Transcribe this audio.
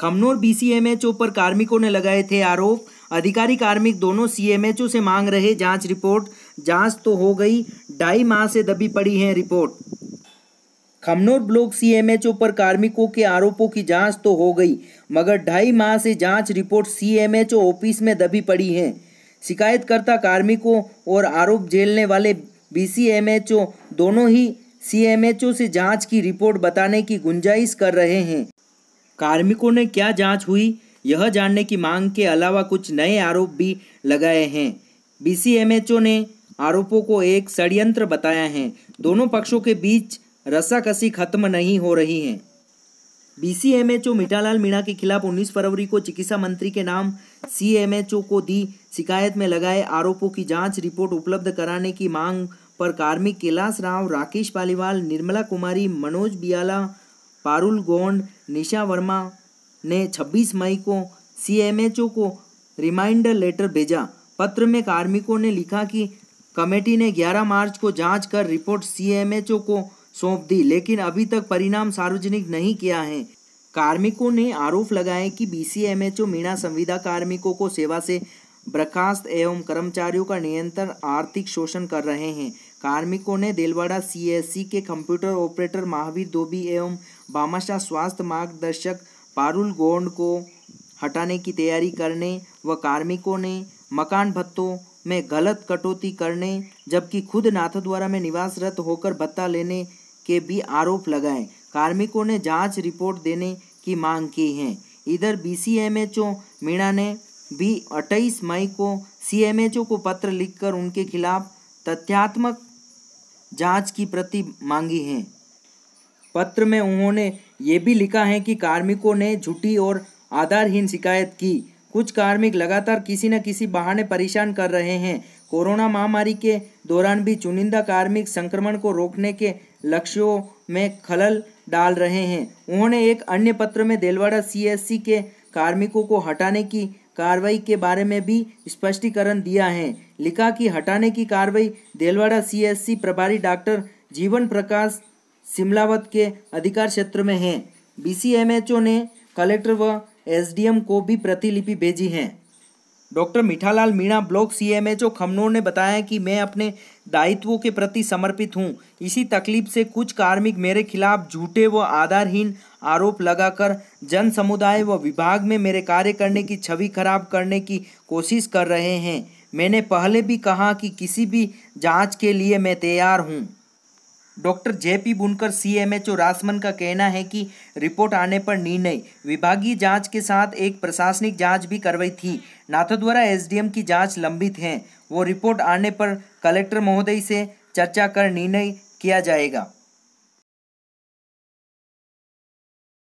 Khamnor BCMHO पर कार्मिकों ने लगाए थे आरोप अधिकारी कार्मिक दोनों सीएमएचओ से मांग रहे जांच रिपोर्ट जांच तो हो गई ढाई माह से दबी पड़ी है रिपोर्ट खमनोर ब्लॉक सीएमएचओ पर कार्मिकों के आरोपों की जांच तो हो गई मगर ढाई माह से जांच रिपोर्ट सीएमएचओ ऑफिस में दबी पड़ी है शिकायतकर्ता कार्मिकों और आरोप झेलने वाले बीसीएमएचओ दोनों ही सीएमएचओ से जांच की रिपोर्ट बताने की गुंजाइश कर रहे हैं कार्मिकों ने क्या जांच हुई यह जानने की मांग के अलावा कुछ नए आरोप भी लगाए हैं बीसीएमएचओ ने आरोपों को एक षडयंत्र बताया है दोनों पक्षों के बीच रस्साकसी खत्म नहीं हो रही है बीसीएमएचओ मीठालाल मीणा के खिलाफ 19 फरवरी को चिकित्सा मंत्री के नाम सीएमएचओ को दी शिकायत में लगाए आरोपों की जांच रिपोर्ट उपलब्ध कराने की मांग पर कार्मिक कैलाश राव राकेश पालीवाल निर्मला कुमारी मनोज बियाला पारुल गोंड निशा वर्मा ने 26 मई को सीएमएचओ को रिमाइंडर लेटर भेजा पत्र में कार्मिकों ने लिखा कि कमेटी ने 11 मार्च को जांच कर रिपोर्ट सीएमएचओ को सौंप दी लेकिन अभी तक परिणाम सार्वजनिक नहीं किया है कार्मिकों ने आरोप लगाए कि बीसीएमएचओ मीणा संविदा कार्मिकों को सेवा से बर्खास्त एवं कर्मचारियों का नियंत्रण आर्थिक शोषण कर रहे हैं कार्मिकों ने देलवाड़ा सीएससी e के कंप्यूटर ऑपरेटर महावीर धोबी एवं भामाशाह स्वास्थ्य मार्गदर्शक पारुल गोंड को हटाने की तैयारी करने व कार्मिकों ने मकान भत्तों में गलत कटौती करने जबकि खुद नाथद्वारा में निवासरत होकर भत्ता लेने के भी आरोप लगाए कार्मिकों ने जांच रिपोर्ट देने की मांग की है इधर B C M H O Meena ने भी अट्ठाईस मई को सी एम एच ओ को पत्र लिखकर उनके खिलाफ तथ्यात्मक जांच की प्रति मांगी है पत्र में उन्होंने ये भी लिखा है कि कार्मिकों ने झूठी और आधारहीन शिकायत की कुछ कार्मिक लगातार किसी न किसी बहाने परेशान कर रहे हैं कोरोना महामारी के दौरान भी चुनिंदा कार्मिक संक्रमण को रोकने के लक्ष्यों में खलल डाल रहे हैं उन्होंने एक अन्य पत्र में देलवाड़ा सीएससी के कार्मिकों को हटाने की कार्रवाई के बारे में भी स्पष्टीकरण दिया है लिखा कि हटाने की कार्रवाई देलवाड़ा सीएससी प्रभारी डॉक्टर जीवन प्रकाश शिमलावत के अधिकार क्षेत्र में हैं बीसीएमएचओ ने कलेक्टर व एसडीएम को भी प्रतिलिपि भेजी है doctor Mithalal Meena block CMHO Khamnor ने बताया कि मैं अपने दायित्वों के प्रति समर्पित हूं। इसी तकलीफ से कुछ कार्मिक मेरे खिलाफ झूठे व आधारहीन आरोप लगाकर जन समुदाय व विभाग में मेरे कार्य करने की छवि खराब करने की कोशिश कर रहे हैं मैंने पहले भी कहा कि किसी भी जांच के लिए मैं तैयार हूं doctor J P Bunkar CMHO Rasman का कहना है कि रिपोर्ट आने पर निर्णय विभागीय जांच के साथ एक प्रशासनिक जांच भी करवाई थी नाथद्वारा एम की जांच लंबित है वो रिपोर्ट आने पर कलेक्टर महोदय से चर्चा कर निर्णय किया जाएगा